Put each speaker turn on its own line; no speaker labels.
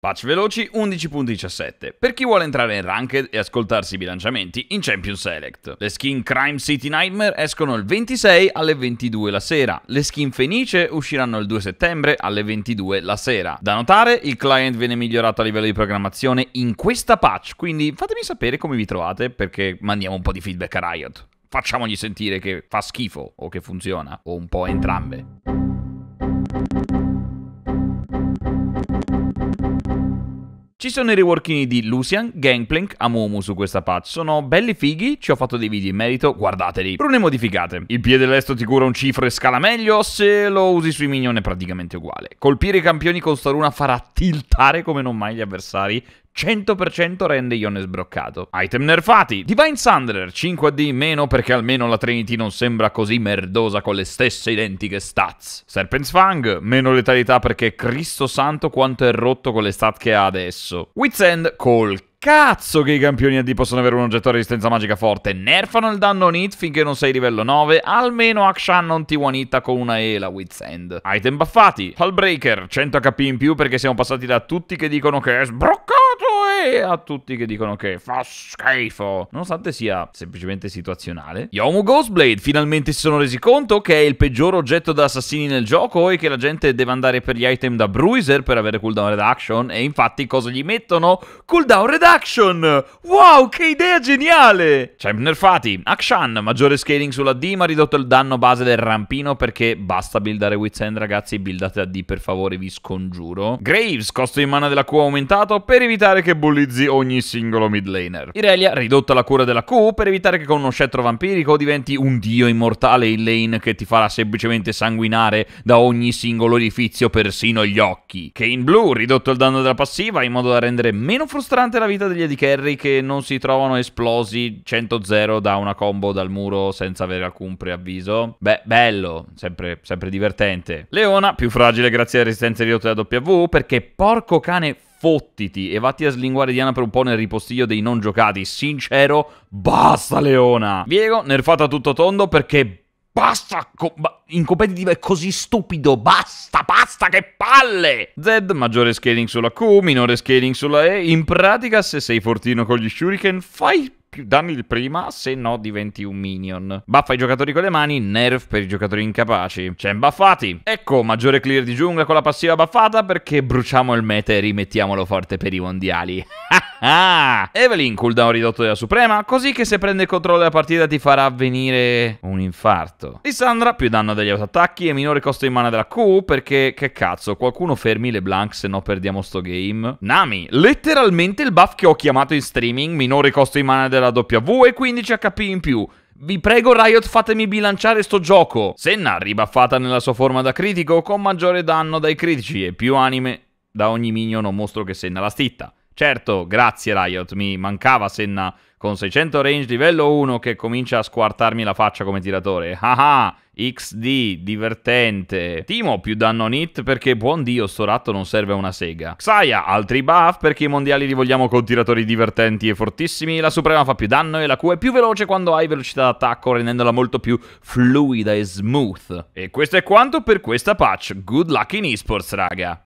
Patch veloci 11.17 per chi vuole entrare in Ranked e ascoltarsi i bilanciamenti in Champion Select. Le skin Crime City Nightmare escono il 26 alle 22 la sera, le skin Fenice usciranno il 2 settembre alle 22 la sera. Da notare, il client viene migliorato a livello di programmazione in questa patch, quindi fatemi sapere come vi trovate perché mandiamo un po' di feedback a Riot. Facciamogli sentire che fa schifo o che funziona, o un po' entrambe. Ci sono i reworking di Lucian, Gangplank, Amumu su questa patch. Sono belli fighi, ci ho fatto dei video in merito, guardateli. Rune modificate. Il piede lesto ti cura un cifro e scala meglio, se lo usi sui minion è praticamente uguale. Colpire i campioni con sta runa farà tiltare come non mai gli avversari 100% rende Ione sbroccato. Item nerfati. Divine Sandler, 5D meno perché almeno la Trinity non sembra così merdosa con le stesse identiche stats. Serpent's Fang, meno letalità perché Cristo santo quanto è rotto con le stat che ha adesso. Witsend Colk cazzo che i campioni AD possono avere un oggetto a resistenza magica forte. Nerfano il danno on hit finché non sei livello 9, almeno Akshan non ti one hit con una E la with End. Item buffati, Hallbreaker, 100 HP in più perché siamo passati da tutti che dicono che è sbroccato e a tutti che dicono che fa schifo. Nonostante sia semplicemente situazionale. Yomu Ghostblade, finalmente si sono resi conto che è il peggior oggetto da assassini nel gioco e che la gente deve andare per gli item da Bruiser per avere cooldown reduction e infatti cosa gli mettono? Cooldown reduction! Production! Wow, che idea geniale! C'è cioè, Nerfati, Akshan, maggiore scaling sulla D ma ridotto il danno base del rampino perché basta buildare Witsend ragazzi, buildate a D per favore, vi scongiuro. Graves, costo di mana della Q aumentato per evitare che bullizzi ogni singolo mid laner. Irelia, ridotta la cura della Q per evitare che con uno scettro vampirico diventi un dio immortale in lane che ti farà semplicemente sanguinare da ogni singolo orifizio persino gli occhi. Kane Blue, ridotto il danno della passiva in modo da rendere meno frustrante la vita opportunità degli AD carry che non si trovano esplosi 100-0 da una combo dal muro senza avere alcun preavviso. Beh, bello, sempre, sempre divertente. Leona, più fragile grazie alle resistenze ridotte da W, perché porco cane fottiti e vatti a slinguare Diana per un po' nel ripostiglio dei non giocati. Sincero, basta Leona! Viego, nerfata tutto tondo perché Basta, co- in competitiva è così stupido, basta, basta, che palle! Z, maggiore scaling sulla Q, minore scaling sulla E, in pratica se sei fortino con gli shuriken fai più danni di prima, se no diventi un minion. Baffa i giocatori con le mani, nerf per i giocatori incapaci. C'è imbaffati. Ecco, maggiore clear di giungla con la passiva baffata perché bruciamo il meta e rimettiamolo forte per i mondiali. Ah, Evelyn, cooldown ridotto della Suprema, così che se prende il controllo della partita ti farà avvenire un infarto. Lissandra, più danno dagli autoattacchi e minore costo in mana della Q, perché che cazzo, qualcuno fermi le blank se no perdiamo sto game. Nami, letteralmente il buff che ho chiamato in streaming, minore costo in mana della W e 15 HP in più. Vi prego Riot fatemi bilanciare sto gioco. Senna, ribaffata nella sua forma da critico, con maggiore danno dai critici e più anime da ogni mignono mostro che Senna la stitta. Certo, grazie Riot, mi mancava Senna con 600 range livello 1 che comincia a squartarmi la faccia come tiratore. Ah, ah XD, divertente. Timo più danno hit perché buon dio sto ratto non serve a una sega. Xaya, altri buff perché i mondiali li vogliamo con tiratori divertenti e fortissimi. La Suprema fa più danno e la Q è più veloce quando hai velocità d'attacco rendendola molto più fluida e smooth. E questo è quanto per questa patch. Good luck in esports raga.